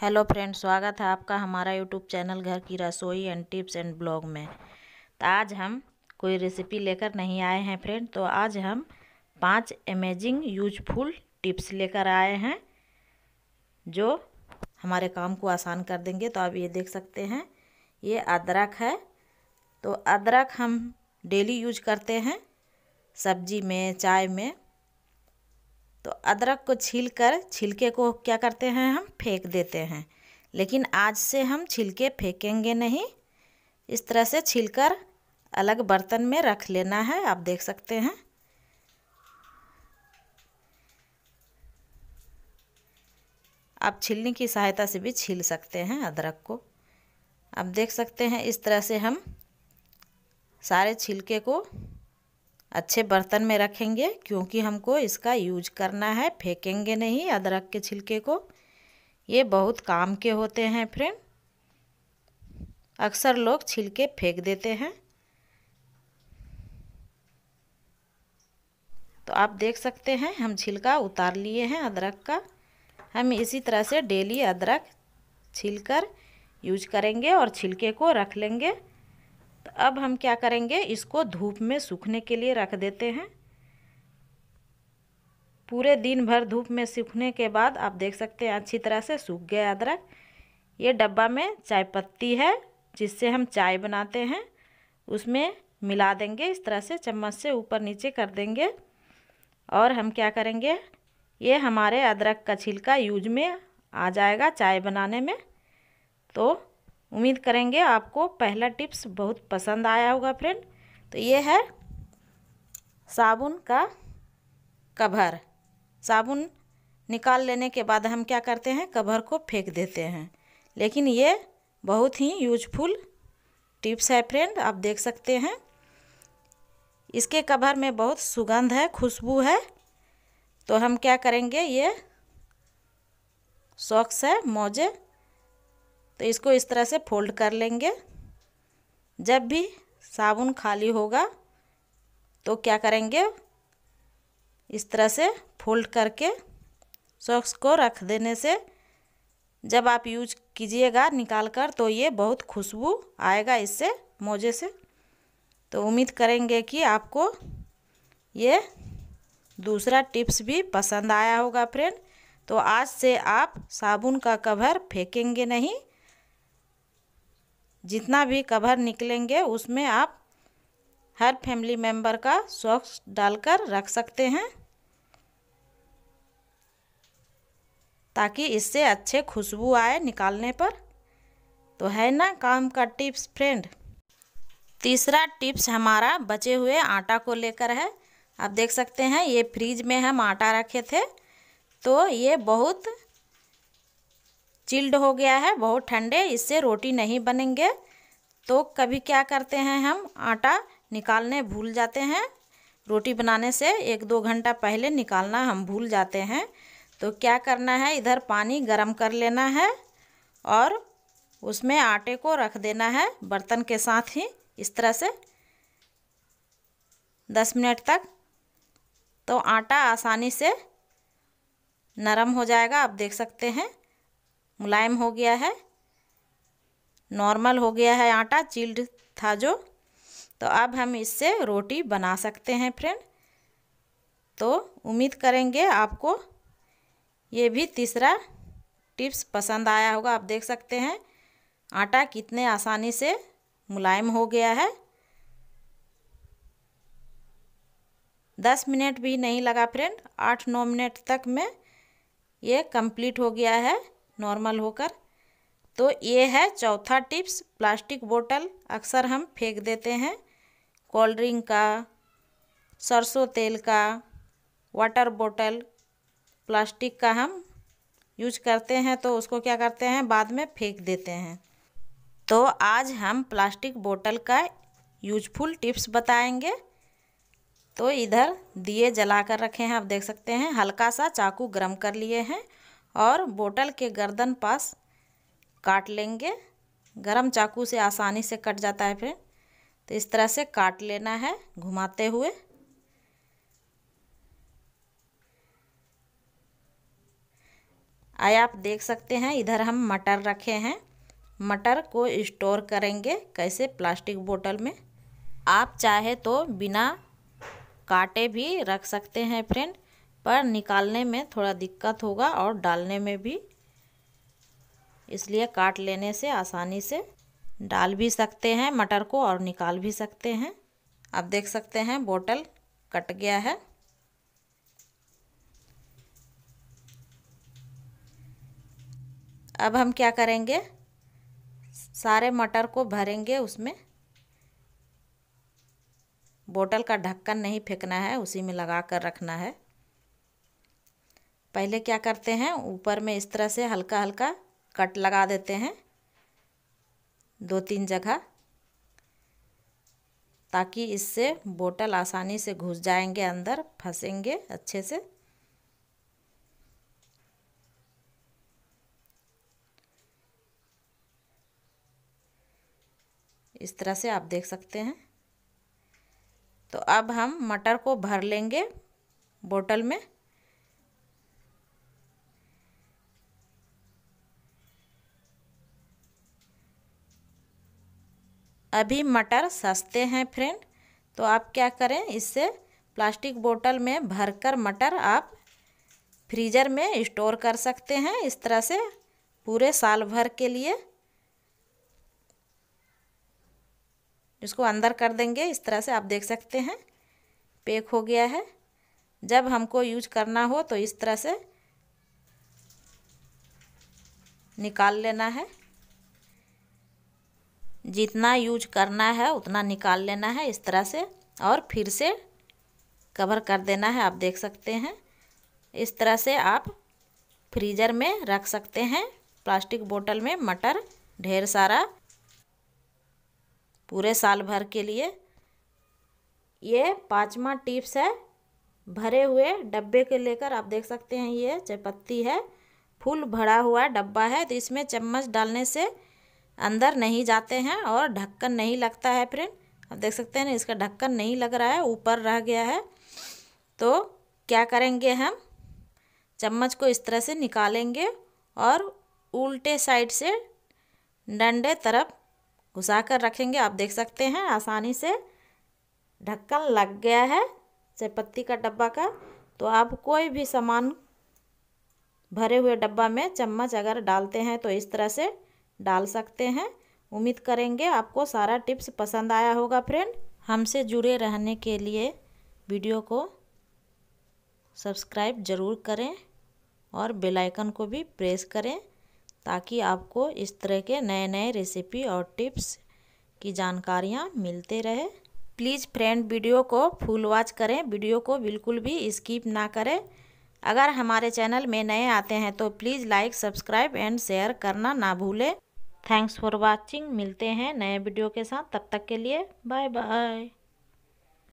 hello friend स्वागत है आपका हमारा यूट्यूब चैनल घर की रसोई एंड टिप्स एंड ब्लॉग में तो आज हम कोई रेसिपी लेकर नहीं आए हैं फ्रेंड तो आज हम पांच अमेजिंग यूजफुल टिप्स लेकर आए हैं जो हमारे काम को आसान कर देंगे तो आप ये देख सकते हैं ये अदरक है तो अदरक हम डेली यूज करते हैं सब्जी में चाय में तो अदरक को छील कर छिलके को क्या करते हैं हम फेंक देते हैं लेकिन आज से हम छिलके फेंकेंगे नहीं इस तरह से छिलकर अलग बर्तन में रख लेना है आप देख सकते हैं आप छिलने की सहायता से भी छील सकते हैं अदरक को आप देख सकते हैं इस तरह से हम सारे छिलके को अच्छे बर्तन में रखेंगे क्योंकि हमको इसका यूज करना है फेंकेंगे नहीं अदरक के छिलके को ये बहुत काम के होते हैं फ्रेंड अक्सर लोग छिलके फेंक देते हैं तो आप देख सकते हैं हम छिलका उतार लिए हैं अदरक का हम इसी तरह से डेली अदरक छिलकर यूज करेंगे और छिलके को रख लेंगे अब हम क्या करेंगे इसको धूप में सूखने के लिए रख देते हैं पूरे दिन भर धूप में सूखने के बाद आप देख सकते हैं अच्छी तरह से सूख गया अदरक ये डब्बा में चाय पत्ती है जिससे हम चाय बनाते हैं उसमें मिला देंगे इस तरह से चम्मच से ऊपर नीचे कर देंगे और हम क्या करेंगे ये हमारे अदरक का छिलका यूज में आ जाएगा चाय बनाने में तो उम्मीद करेंगे आपको पहला टिप्स बहुत पसंद आया होगा फ्रेंड तो ये है साबुन का कभर साबुन निकाल लेने के बाद हम क्या करते हैं कभर को फेंक देते हैं लेकिन ये बहुत ही यूजफुल टिप्स है फ्रेंड आप देख सकते हैं इसके कभर में बहुत सुगंध है खुशबू है तो हम क्या करेंगे ये सॉक्स है मोजे तो इसको इस तरह से फोल्ड कर लेंगे जब भी साबुन खाली होगा तो क्या करेंगे इस तरह से फोल्ड करके सॉक्स को रख देने से जब आप यूज कीजिएगा निकाल कर तो ये बहुत खुशबू आएगा इससे मोजे से तो उम्मीद करेंगे कि आपको ये दूसरा टिप्स भी पसंद आया होगा फ्रेंड तो आज से आप साबुन का कवर फेंकेंगे नहीं जितना भी कवर निकलेंगे उसमें आप हर फैमिली मेम्बर का सॉक्स डालकर रख सकते हैं ताकि इससे अच्छे खुशबू आए निकालने पर तो है ना काम का टिप्स फ्रेंड तीसरा टिप्स हमारा बचे हुए आटा को लेकर है आप देख सकते हैं ये फ्रीज में हम आटा रखे थे तो ये बहुत चिल्ड हो गया है बहुत ठंडे इससे रोटी नहीं बनेंगे तो कभी क्या करते हैं हम आटा निकालने भूल जाते हैं रोटी बनाने से एक दो घंटा पहले निकालना हम भूल जाते हैं तो क्या करना है इधर पानी गरम कर लेना है और उसमें आटे को रख देना है बर्तन के साथ ही इस तरह से दस मिनट तक तो आटा आसानी से नरम हो जाएगा आप देख सकते हैं मुलायम हो गया है नॉर्मल हो गया है आटा चिल्ड था जो तो अब हम इससे रोटी बना सकते हैं फ्रेंड तो उम्मीद करेंगे आपको ये भी तीसरा टिप्स पसंद आया होगा आप देख सकते हैं आटा कितने आसानी से मुलायम हो गया है दस मिनट भी नहीं लगा फ्रेंड आठ नौ मिनट तक में ये कंप्लीट हो गया है नॉर्मल होकर तो ये है चौथा टिप्स प्लास्टिक बोतल अक्सर हम फेंक देते हैं कोल्ड ड्रिंक का सरसों तेल का वाटर बोतल प्लास्टिक का हम यूज करते हैं तो उसको क्या करते हैं बाद में फेंक देते हैं तो आज हम प्लास्टिक बोतल का यूजफुल टिप्स बताएंगे तो इधर दिए जला कर रखे हैं आप देख सकते हैं हल्का सा चाकू गर्म कर लिए हैं और बोतल के गर्दन पास काट लेंगे गरम चाकू से आसानी से कट जाता है फिर तो इस तरह से काट लेना है घुमाते हुए आए आप देख सकते हैं इधर हम मटर रखे हैं मटर को स्टोर करेंगे कैसे प्लास्टिक बोतल में आप चाहे तो बिना काटे भी रख सकते हैं फ्रेंड पर निकालने में थोड़ा दिक्कत होगा और डालने में भी इसलिए काट लेने से आसानी से डाल भी सकते हैं मटर को और निकाल भी सकते हैं आप देख सकते हैं बोतल कट गया है अब हम क्या करेंगे सारे मटर को भरेंगे उसमें बोतल का ढक्कन नहीं फेंकना है उसी में लगा कर रखना है पहले क्या करते हैं ऊपर में इस तरह से हल्का हल्का कट लगा देते हैं दो तीन जगह ताकि इससे बोटल आसानी से घुस जाएंगे अंदर फंसेंगे अच्छे से इस तरह से आप देख सकते हैं तो अब हम मटर को भर लेंगे बोटल में अभी मटर सस्ते हैं फ्रेंड तो आप क्या करें इससे प्लास्टिक बोतल में भरकर मटर आप फ्रीजर में स्टोर कर सकते हैं इस तरह से पूरे साल भर के लिए इसको अंदर कर देंगे इस तरह से आप देख सकते हैं पैक हो गया है जब हमको यूज करना हो तो इस तरह से निकाल लेना है जितना यूज करना है उतना निकाल लेना है इस तरह से और फिर से कवर कर देना है आप देख सकते हैं इस तरह से आप फ्रीजर में रख सकते हैं प्लास्टिक बोतल में मटर ढेर सारा पूरे साल भर के लिए ये पाँचवा टिप्स है भरे हुए डब्बे के लेकर आप देख सकते हैं ये चपत्ती है फुल भरा हुआ डब्बा है तो इसमें चम्मच डालने से अंदर नहीं जाते हैं और ढक्कन नहीं लगता है फ्रेंड अब देख सकते हैं ना इसका ढक्कन नहीं लग रहा है ऊपर रह गया है तो क्या करेंगे हम चम्मच को इस तरह से निकालेंगे और उल्टे साइड से डंडे तरफ घुसा कर रखेंगे आप देख सकते हैं आसानी से ढक्कन लग गया है चायपत्ती का डब्बा का तो आप कोई भी सामान भरे हुए डब्बा में चम्मच अगर डालते हैं तो इस तरह से डाल सकते हैं उम्मीद करेंगे आपको सारा टिप्स पसंद आया होगा फ्रेंड हमसे जुड़े रहने के लिए वीडियो को सब्सक्राइब ज़रूर करें और बेल आइकन को भी प्रेस करें ताकि आपको इस तरह के नए नए रेसिपी और टिप्स की जानकारियाँ मिलते रहे प्लीज़ फ्रेंड वीडियो को फुल वॉच करें वीडियो को बिल्कुल भी स्किप ना करें अगर हमारे चैनल में नए आते हैं तो please like subscribe and share करना ना भूलें थैंक्स फॉर वाचिंग मिलते हैं नए वीडियो के साथ तब तक के लिए बाय बाय